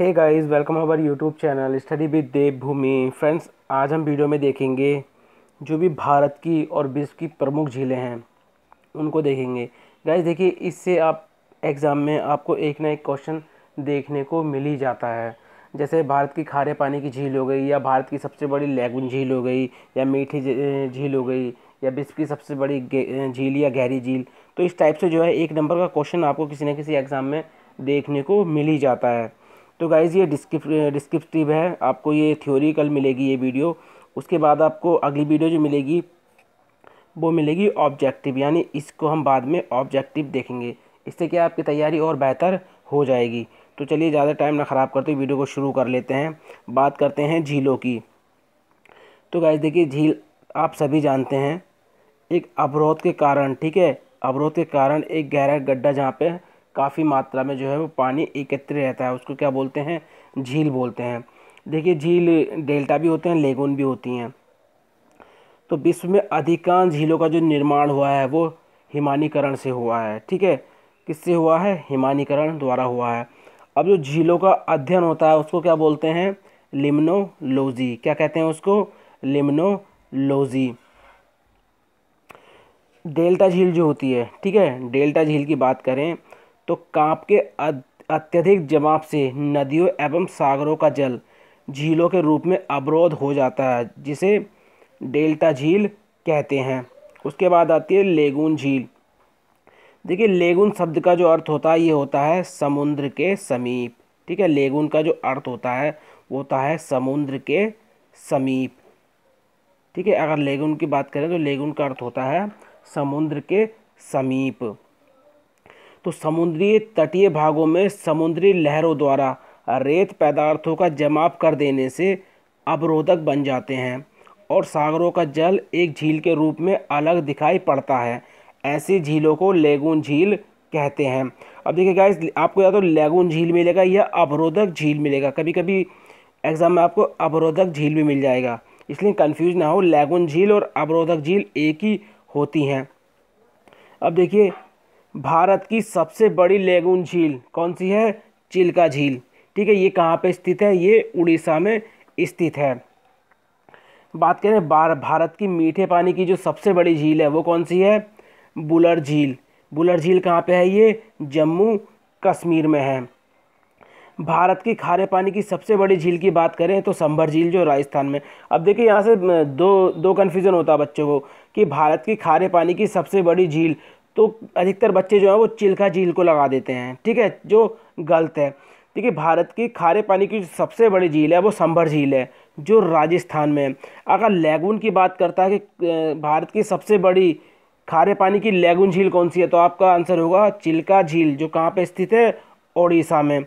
hey guys welcome our YouTube channel study with Devbhoomi friends आज हम video में देखेंगे जो भी भारत की और विश्व की प्रमुख झीलें हैं उनको देखेंगे गाइस देखिए इससे आप एग्ज़ाम में आपको एक ना एक क्वेश्चन देखने को मिल ही जाता है जैसे भारत की खारे पानी की झील हो गई या भारत की सबसे बड़ी लैगुन झील हो गई या मीठी झील हो गई या विश्व की सबसे बड़ी झील या गहरी झील तो इस टाइप से जो है एक नंबर का क्वेश्चन आपको किसी न किसी एग्ज़ाम में देखने को मिल ही जाता है तो गाइज़ ये डिस्क्रिप्टिव है आपको ये थ्योरी कल मिलेगी ये वीडियो उसके बाद आपको अगली वीडियो जो मिलेगी वो मिलेगी ऑब्जेक्टिव यानी इसको हम बाद में ऑब्जेक्टिव देखेंगे इससे क्या आपकी तैयारी और बेहतर हो जाएगी तो चलिए ज़्यादा टाइम ना ख़राब करते हुए वीडियो को शुरू कर लेते हैं बात करते हैं झीलों की तो गाइज देखिए झील आप सभी जानते हैं एक अवरोध के कारण ठीक है अवरोध के कारण एक गहरा गड्ढा जहाँ पर काफ़ी मात्रा में जो है वो पानी एकत्र रहता है उसको क्या बोलते हैं झील बोलते हैं देखिए झील डेल्टा भी होते हैं लेगून भी होती हैं तो विश्व में अधिकांश झीलों का जो निर्माण हुआ है वो हिमानीकरण से हुआ है ठीक है किससे हुआ है हिमानीकरण द्वारा हुआ है अब जो झीलों का अध्ययन होता है उसको क्या बोलते हैं लिम्नोलोजी क्या कहते हैं उसको लिम्नोलोजी डेल्टा झील जो होती है ठीक है डेल्टा झील की बात करें तो कांप के अत्यधिक जमाव से नदियों एवं सागरों का जल झीलों के रूप में अवरोध हो जाता है जिसे डेल्टा झील कहते हैं उसके बाद आती है लेगून झील देखिए लेगुन शब्द का जो अर्थ होता है ये होता है समुद्र के समीप ठीक है लेगुन का जो अर्थ होता है वो होता है समुद्र के समीप ठीक है अगर लेगुन की बात करें तो लेगुन का अर्थ होता है समुद्र के समीप तो समुद्री तटीय भागों में समुद्री लहरों द्वारा रेत पदार्थों का जमाव कर देने से अवरोधक बन जाते हैं और सागरों का जल एक झील के रूप में अलग दिखाई पड़ता है ऐसी झीलों को लेगून झील कहते हैं अब देखिए गाइस आपको या तो लेगून झील मिलेगा या अवरोधक झील मिलेगा कभी कभी एग्ज़ाम में आपको अवरोधक झील भी मिल जाएगा इसलिए कन्फ्यूज ना हो लेगून झील और अवरोधक झील एक ही होती हैं अब देखिए भारत की सबसे बड़ी लेगून झील कौन सी है चिल्का झील ठीक है ये कहाँ पे स्थित है ये उड़ीसा में स्थित है बात करें बार भारत की मीठे पानी की जो सबसे बड़ी झील है वो कौन सी है बुलर झील बुलर झील कहाँ पे है ये जम्मू कश्मीर में है भारत की खारे पानी की सबसे बड़ी झील की बात करें तो संभर झील जो राजस्थान में अब देखिए यहाँ से दो दो कन्फ्यूज़न होता है बच्चों को कि भारत की खारे पानी की सबसे बड़ी झील तो अधिकतर बच्चे जो है वो चिल्का झील को लगा देते हैं ठीक है जो गलत है देखिए भारत की खारे पानी की सबसे बड़ी झील है वो संभर झील है जो राजस्थान में है अगर लैगून की बात करता है कि भारत की सबसे बड़ी खारे पानी की लैगून झील कौन सी है तो आपका आंसर होगा चिल्का झील जो कहाँ पर स्थित है ओडिशा में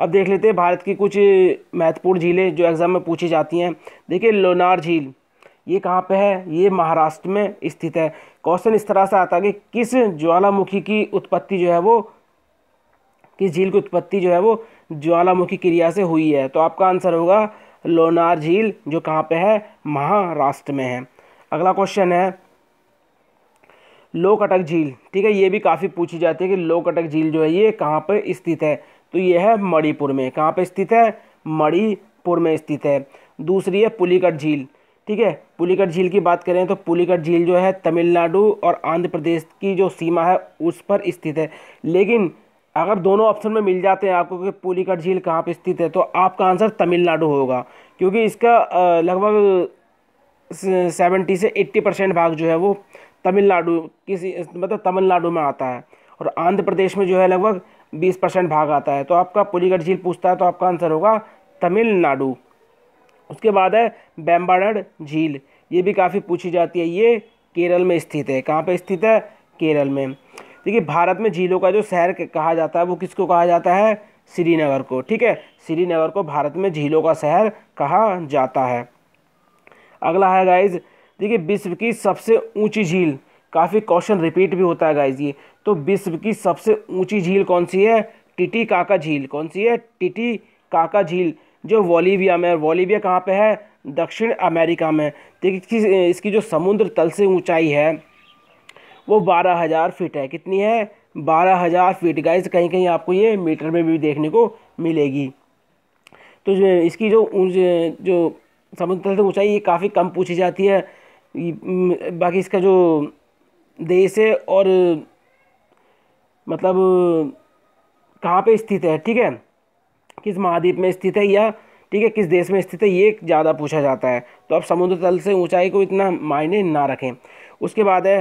अब देख लेते हैं भारत की कुछ महत्वपूर्ण झीलें जो एग्ज़ाम में पूछी जाती हैं देखिए लोनार झील ये कहाँ पे है ये महाराष्ट्र में स्थित है क्वेश्चन इस तरह से आता है कि किस ज्वालामुखी की उत्पत्ति जो है वो किस झील की उत्पत्ति जो है वो ज्वालामुखी क्रिया से हुई है तो आपका आंसर होगा लोनार झील जो कहाँ पे है महाराष्ट्र में है अगला क्वेश्चन है लोकटक झील ठीक है ये भी काफ़ी पूछी जाती है कि लोकटक झील जो है ये कहाँ पर स्थित है तो ये है मणिपुर में कहाँ पर स्थित है मणिपुर में स्थित है दूसरी है पुलिकट झील ठीक है पुलिकट झील की बात करें तो पुलिकट झील जो है तमिलनाडु और आंध्र प्रदेश की जो सीमा है उस पर स्थित है लेकिन अगर दोनों ऑप्शन में मिल जाते हैं आपको कि पुलिकट झील कहाँ पर स्थित है तो आपका आंसर तमिलनाडु होगा क्योंकि इसका लगभग सेवेंटी से एट्टी परसेंट भाग जो है वो तमिलनाडु किसी मतलब तमिलनाडु में आता है और आंध्र प्रदेश में जो है लगभग बीस परसेंट भाग आता है तो आपका पुलिकट झील पूछता है तो आपका आंसर होगा तमिलनाडु उसके बाद है बैम्बाड झील ये भी काफ़ी पूछी जाती है ये केरल में स्थित है कहाँ पर स्थित है केरल में देखिए भारत में झीलों का जो शहर कहा जाता है वो किसको कहा जाता है श्रीनगर को ठीक है श्रीनगर को भारत में झीलों का शहर कहा जाता है अगला है गाइज देखिए विश्व की सबसे ऊंची झील काफ़ी क्वेश्चन रिपीट भी होता है गाइज ये तो विश्व की सबसे ऊंची झील कौन सी है टिटी काका झील कौन सी है टिटी काका झील जो वॉलीविया में वॉलीविया कहाँ पे है दक्षिण अमेरिका में देखिए इसकी इसकी जो समुद्र तल से ऊंचाई है वो बारह हज़ार फीट है कितनी है बारह हज़ार फीट गाइज कहीं कहीं आपको ये मीटर में भी देखने को मिलेगी तो इसकी जो जो समुद्र तल से ऊंचाई ये काफ़ी कम पूछी जाती है बाकी इसका जो देश है और मतलब कहाँ पे स्थित है ठीक है किस महाद्वीप में स्थित है या ठीक है किस देश में स्थित है ये ज़्यादा पूछा जाता है तो आप समुद्र तल से ऊंचाई को इतना मायने ना रखें उसके बाद है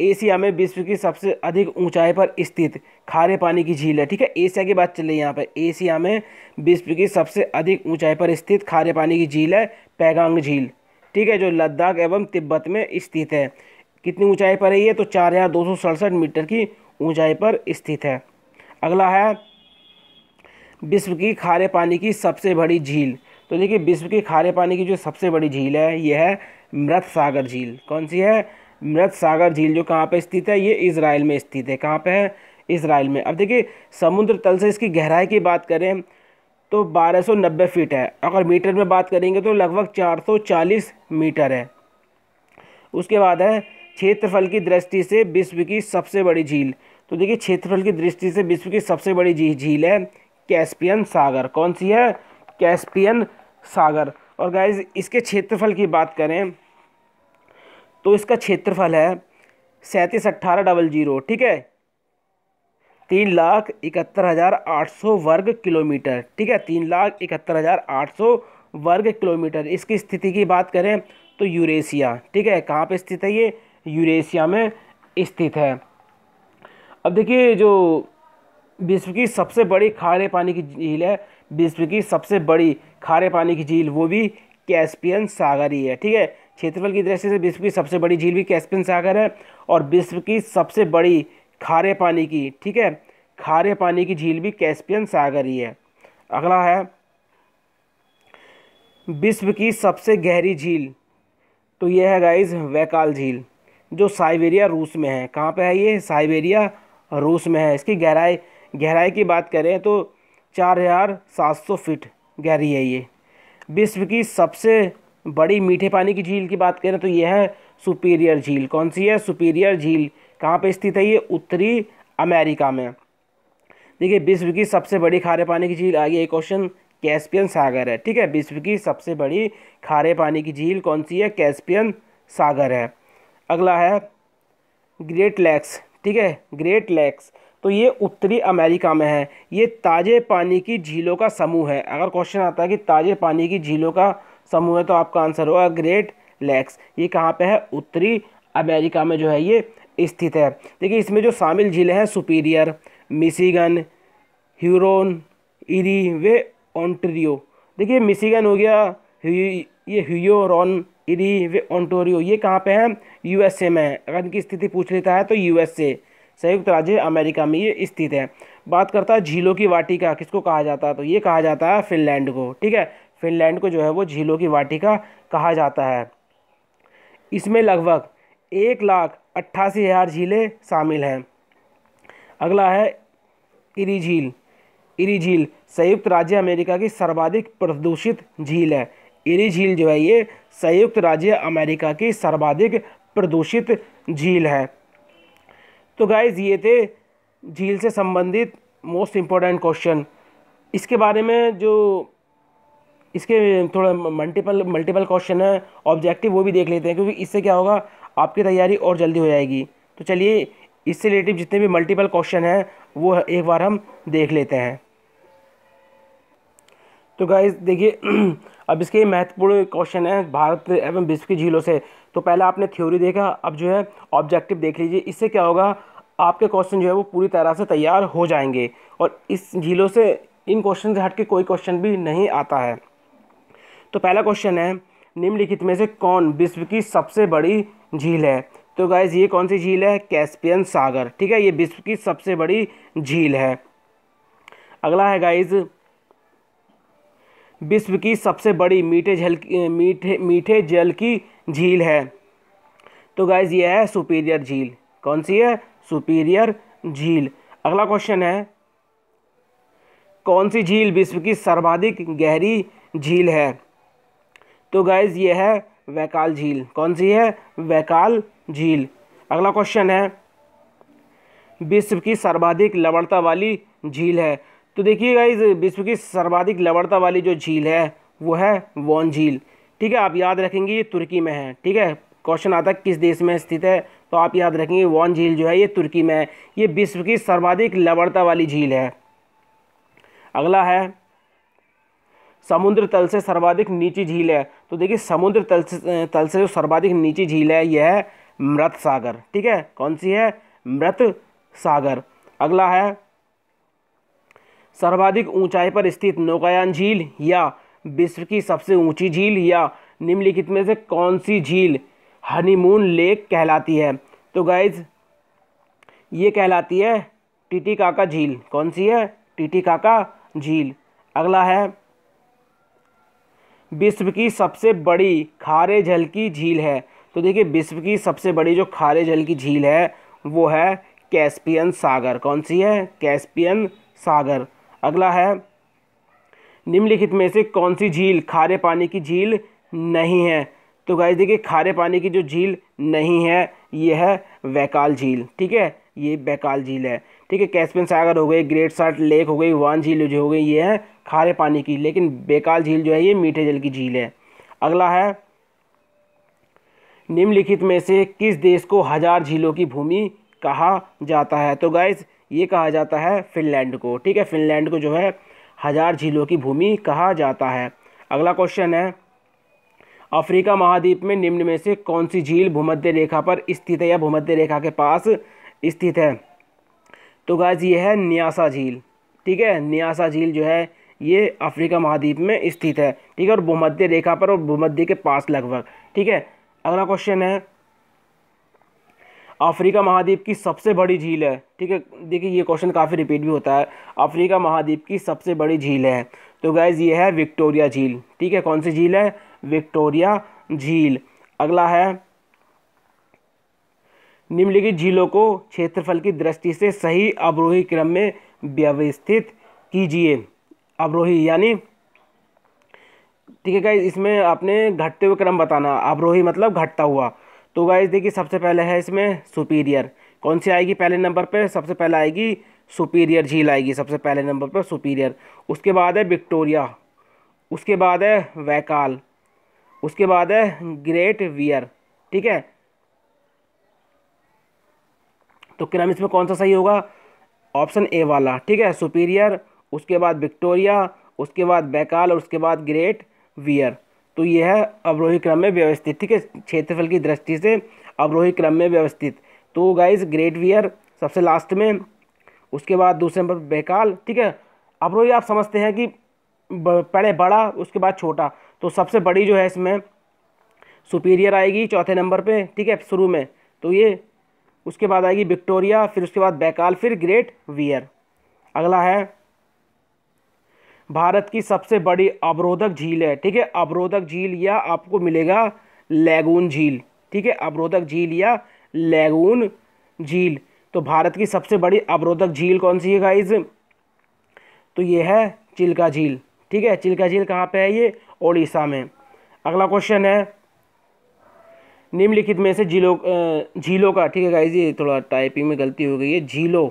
एशिया में विश्व की सबसे अधिक ऊंचाई पर स्थित खारे पानी की झील है ठीक है एशिया की बात चल रही है यहाँ पर एशिया में विश्व की सबसे अधिक ऊंचाई पर स्थित खारे पानी की झील है पैगांग झील ठीक है जो लद्दाख एवं तिब्बत में स्थित है कितनी ऊंचाई पर है ये तो चार हज़ार दो सौ सड़सठ मीटर की ऊंचाई पर स्थित है अगला है विश्व की खारे पानी की सबसे बड़ी झील तो देखिए विश्व की खारे पानी की जो सबसे बड़ी झील है यह है मृत सागर झील कौन सी है मृत सागर झील जो कहाँ पे स्थित है ये इसराइल में स्थित है कहाँ पे है इसराइल में अब देखिए समुद्र तल से इसकी गहराई की बात करें तो 1290 फीट है अगर मीटर में बात करेंगे तो लगभग 440 मीटर है उसके बाद है क्षेत्रफल की दृष्टि से विश्व की सबसे बड़ी झील तो देखिए क्षेत्रफल की दृष्टि से विश्व की सबसे बड़ी झील है कैस्पियन सागर कौन सी है कैस्पियन सागर और गाइज इसके क्षेत्रफल की बात करें तो इसका क्षेत्रफल है सैंतीस अट्ठारह डबल जीरो ठीक है तीन लाख इकहत्तर हज़ार आठ सौ वर्ग किलोमीटर ठीक है तीन लाख इकहत्तर हज़ार आठ सौ वर्ग किलोमीटर इसकी स्थिति की बात करें तो यूरेशिया ठीक है कहाँ पे स्थित है ये यूरेशिया में स्थित है अब देखिए जो विश्व की सबसे बड़ी खारे पानी की झील है विश्व की सबसे बड़ी खारे पानी की झील वो भी कैस्पियन सागर ही है ठीक है क्षेत्रफल की दृष्टि से विश्व की सबसे बड़ी झील भी कैस्पियन सागर है और विश्व की सबसे बड़ी खारे पानी की ठीक है खारे पानी की झील भी कैस्पियन सागर ही है अगला है विश्व की सबसे गहरी झील तो यह है गाइज वैकाल झील जो साइबेरिया रूस में है कहाँ पे है ये साइबेरिया रूस में है इसकी गहराई गहराई की बात करें तो चार हज़ार सात सौ फीट गहरी है ये विश्व की सबसे बड़ी मीठे पानी की झील की बात करें तो यह है सुपीरियर झील कौन सी है सुपीरियर झील कहाँ पे स्थित है ये उत्तरी अमेरिका में देखिए विश्व की सबसे बड़ी खारे पानी की झील आगे है क्वेश्चन कैस्पियन सागर है ठीक है विश्व की सबसे बड़ी खारे पानी की झील कौन सी है कैस्पियन सागर है अगला है ग्रेट लैक्स ठीक है ग्रेट लैक्स तो ये उत्तरी अमेरिका में है ये ताज़े पानी की झीलों का समूह है अगर क्वेश्चन आता है कि ताज़े पानी की झीलों का समूह है तो आपका आंसर होगा ग्रेट लेक्स ये कहाँ पे है उत्तरी अमेरिका में जो है ये स्थित है देखिए इसमें जो शामिल झीलें हैं सुपीरियर मिसिगन ह्यूरोन इरी वे ऑन्टोरियो देखिए मिशीगन हो गया ये ह्यूरोन इरी वे ऑन्टोरियो ये कहाँ पे हैं यूएसए में है अगर इनकी स्थिति पूछ लेता है तो यूएसए संयुक्त राज्य अमेरिका में ये स्थित है बात करता है झीलों की वाटिका किसको कहा जाता है तो ये कहा जाता है फिनलैंड को ठीक है फिनलैंड को जो है वो झीलों की वाटिका कहा जाता है इसमें लगभग एक लाख अट्ठासी हज़ार झीलें शामिल हैं अगला है इरी झील इरी झील संयुक्त राज्य अमेरिका की सर्वाधिक प्रदूषित झील है इरी झील जो है ये संयुक्त राज्य अमेरिका की सर्वाधिक प्रदूषित झील है तो गाइज़ ये थे झील से संबंधित मोस्ट इम्पोर्टेंट क्वेश्चन इसके बारे में जो इसके थोड़ा मल्टीपल मल्टीपल क्वेश्चन है ऑब्जेक्टिव वो भी देख लेते हैं क्योंकि इससे क्या होगा आपकी तैयारी और जल्दी हो जाएगी तो चलिए इससे रिलेटिव जितने भी मल्टीपल क्वेश्चन हैं वो एक बार हम देख लेते हैं तो गाइज देखिए अब इसके महत्वपूर्ण क्वेश्चन है भारत एवं विश्व की झीलों से तो पहले आपने थ्योरी देखा अब जो है ऑब्जेक्टिव देख लीजिए इससे क्या होगा आपके क्वेश्चन जो है वो पूरी तरह से तैयार हो जाएंगे और इस झीलों से इन क्वेश्चन से हट के कोई क्वेश्चन भी नहीं आता है तो पहला क्वेश्चन है निम्नलिखित में से कौन विश्व की सबसे बड़ी झील है तो गाइज ये कौन सी झील है कैस्पियन सागर ठीक है ये विश्व की सबसे बड़ी झील है अगला है गाइज विश्व की सबसे बड़ी मीठे जल मीठे मीठे जल की झील है तो गाइज ये है सुपीरियर झील कौन सी है सुपीरियर झील अगला क्वेश्चन है कौन सी झील विश्व की सर्वाधिक गहरी झील है तो गाइज ये है वैकाल झील कौन सी है वैकाल झील अगला क्वेश्चन है विश्व की सर्वाधिक लवणता वाली झील है तो देखिए गाइज विश्व की सर्वाधिक लवणता वाली जो झील है वो है वॉन झील ठीक है आप याद रखेंगे ये तुर्की में है ठीक है क्वेश्चन आता है किस देश में स्थित है तो आप याद रखेंगे वॉन झील जो है ये तुर्की में है ये विश्व की सर्वाधिक लवणता वाली झील है अगला है समुद्र तल से सर्वाधिक नीची झील है तो देखिए समुद्र तल से तल से जो सर्वाधिक नीची झील है यह है मृत सागर ठीक है कौन सी है मृत सागर अगला है सर्वाधिक ऊंचाई पर स्थित नौकायान झील या विश्व की सबसे ऊंची झील या निम्नलिखित में से कौन सी झील हनीमून लेक कहलाती है तो गाइज ये कहलाती है टीटी काका झील कौन सी है टीटी काका झील अगला है विश्व की सबसे बड़ी खारे जल की झील है तो देखिए विश्व की सबसे बड़ी जो खारे जल की झील है वो है कैस्पियन सागर कौन सी है कैस्पियन सागर अगला है निम्नलिखित में से कौन सी झील खारे पानी की झील नहीं है तो गाइस देखिए खारे पानी की जो झील नहीं है ये है वैकाल झील ठीक है ये बैकाल झील है ठीक है कैस्पियन सागर हो गई ग्रेट साल्ट लेक हो गई वान झील जो हो गई ये है खारे पानी की लेकिन बेकाल झील जो है ये मीठे जल की झील है अगला है निम्नलिखित में से किस देश को हजार झीलों की भूमि कहा जाता है तो गाइज ये कहा जाता है फिनलैंड को ठीक है फिनलैंड को जो है हजार झीलों की भूमि कहा जाता है अगला क्वेश्चन है अफ्रीका महाद्वीप में निम्न में से कौन सी झील भूमध्य रेखा पर स्थित है या भूमध्य रेखा के पास स्थित है तो गाज ये है न्यासा झील ठीक है न्यासा झील जो है ये अफ्रीका महाद्वीप में स्थित है ठीक है और भूमध्य रेखा पर और भूमध्य के पास लगभग ठीक है अगला क्वेश्चन है अफ्रीका महाद्वीप की सबसे बड़ी झील है ठीक है देखिए ये क्वेश्चन काफ़ी रिपीट भी होता है अफ्रीका महाद्वीप की सबसे बड़ी झील है तो गैज़ ये है विक्टोरिया झील ठीक है कौन सी झील है विक्टोरिया झील अगला है निम्नलिखित झीलों को क्षेत्रफल की दृष्टि से सही अवरोही क्रम में व्यवस्थित कीजिए अवरोही यानी ठीक है गाइज इसमें आपने घटते हुए क्रम बताना अवरोही मतलब घटता हुआ तो गाइज देखिए सबसे पहले है इसमें सुपीरियर कौन सी आएगी पहले नंबर पर सबसे पहले आएगी सुपीरियर झील आएगी सबसे पहले नंबर पर सुपीरियर उसके बाद है विक्टोरिया उसके बाद है वैकाल उसके बाद है ग्रेट वियर ठीक है तो क्रम इसमें कौन सा सही होगा ऑप्शन ए वाला ठीक है सुपीरियर उसके बाद विक्टोरिया उसके बाद बैकाल और उसके बाद ग्रेट वियर तो यह है अवरोही क्रम में व्यवस्थित ठीक है क्षेत्रफल की दृष्टि से अवरोही क्रम में व्यवस्थित तो गाइज ग्रेट वियर सबसे लास्ट में उसके बाद दूसरे नंबर बेकाल ठीक है अवरोही आप समझते हैं कि पहले बड़ा उसके बाद छोटा तो सबसे बड़ी जो है इसमें सुपीरियर आएगी चौथे नंबर पे ठीक है शुरू में तो ये उसके बाद आएगी विक्टोरिया फिर उसके बाद बैकाल फिर ग्रेट वियर अगला है भारत की सबसे बड़ी अवरोधक झील है ठीक है अवरोधक झील या आपको मिलेगा लैगून झील ठीक है अवरोधक झील या लैगून झील तो भारत की सबसे बड़ी अवरोधक झील कौन सी है गाइज तो ये है चिल्का झील ठीक है चिल्का झील कहाँ पे है ये ओडिशा में अगला क्वेश्चन है निम्नलिखित में से झीलों झीलों का ठीक है गाइज ये थोड़ा टाइपिंग में गलती हो गई है झीलों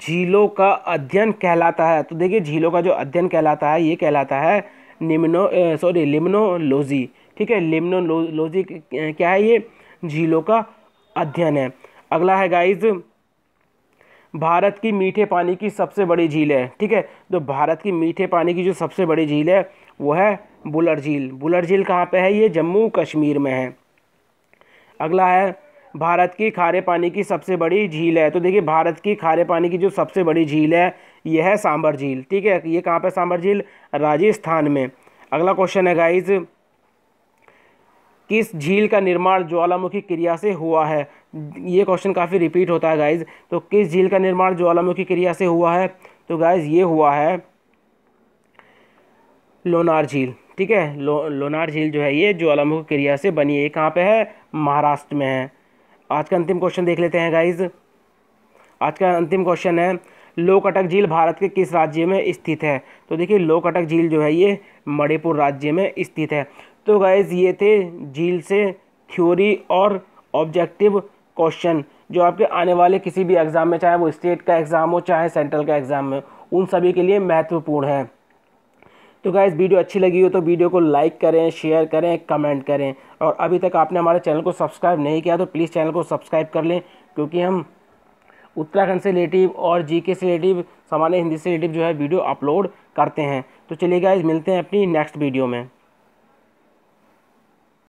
झीलों का अध्ययन कहलाता है तो देखिए झीलों का जो अध्ययन कहलाता है ये कहलाता है निम्नो सॉरी लिम्नोलोजी ठीक है लिम्नोलोजी क्या है ये झीलों का अध्ययन है अगला है गाइज भारत की मीठे पानी की सबसे बड़ी झील है ठीक है तो भारत की मीठे पानी की जो सबसे बड़ी झील है वो है बुलर झील बुलर झील कहाँ पे है ये जम्मू कश्मीर में है अगला है भारत की खारे पानी की सबसे बड़ी झील है तो देखिए भारत की खारे पानी की जो सबसे बड़ी झील है यह है सांबर झील ठीक है ये कहाँ पर सांबर झील राजस्थान में अगला क्वेश्चन है गाइज किस झील का निर्माण ज्वालामुखी क्रिया से हुआ है ये क्वेश्चन काफ़ी रिपीट होता है गाइज तो किस झील का निर्माण ज्वालामुखी क्रिया से हुआ है तो गाइज ये हुआ है लोनार झील ठीक है लो लोनार झील जो है ये ज्वालामुखी क्रिया से बनी है कहाँ पे है महाराष्ट्र में है आज का अंतिम क्वेश्चन देख लेते हैं गाइज आज का अंतिम क्वेश्चन है लोकटक झील भारत के किस राज्य में स्थित है तो देखिए लोकटक झील जो है ये मणिपुर राज्य में स्थित है तो गाइज ये थे झील से थ्योरी और ऑब्जेक्टिव क्वेश्चन जो आपके आने वाले किसी भी एग्ज़ाम में चाहे वो स्टेट का एग्ज़ाम हो चाहे सेंट्रल का एग्ज़ाम हो उन सभी के लिए महत्वपूर्ण है तो गाइज़ वीडियो अच्छी लगी हो तो वीडियो को लाइक करें शेयर करें कमेंट करें और अभी तक आपने हमारे चैनल को सब्सक्राइब नहीं किया तो प्लीज़ चैनल को सब्सक्राइब कर लें क्योंकि हम उत्तराखंड से रिलेटिव और जीके से रिलेटिव सामान्य हिंदी से रिलेटिव जो है वीडियो अपलोड करते हैं तो चलिए गाइज मिलते हैं अपनी नेक्स्ट वीडियो में